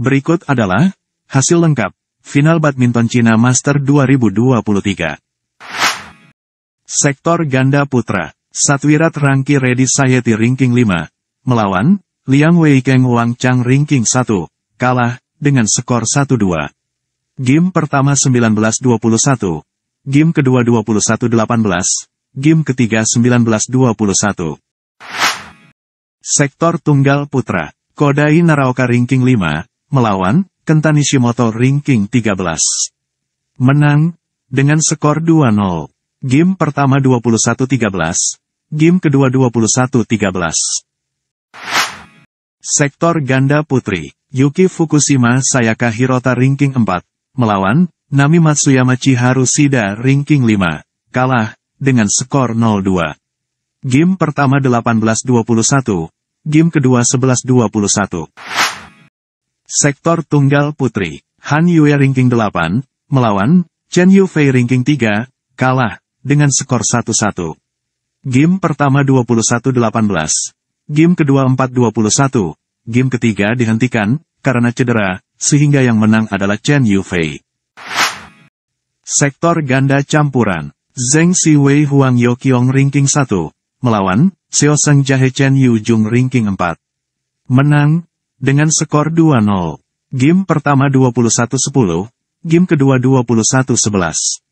Berikut adalah hasil lengkap final badminton Cina Master 2023. Sektor ganda putra, Satwirat Rangki Reddy Sayeti ranking 5, melawan Liang Weikeng Wang Chang ranking 1, kalah dengan skor 1-2. Game pertama 19-21, game kedua 21-18, game ketiga 19-21. Sektor tunggal putra, Kodai Naraoka Ringking 5, melawan Kenta Nishimoto Ranking 13. Menang dengan skor 2-0. Game pertama 21-13, game kedua 21-13. Sektor ganda putri, Yuki Fukushima Sayaka Hirota Ranking 4, melawan Nami Matsuyama Chiharu Shida Ranking 5, kalah dengan skor 0-2. Game pertama 18-21, game kedua 11-21. Sektor Tunggal Putri, Han Yue ranking 8, melawan Chen Yufei ranking 3, kalah, dengan skor 1-1. Game pertama 21-18. Game kedua 4-21. Game ketiga dihentikan, karena cedera, sehingga yang menang adalah Chen Yufei. Sektor ganda campuran. Zheng Siwei Huang Yoqiong ranking 1, melawan Seo Seng Jahe Chen Yu Jung ranking 4. Menang, dengan skor 2-0. Game pertama 21-10, game kedua 21-11.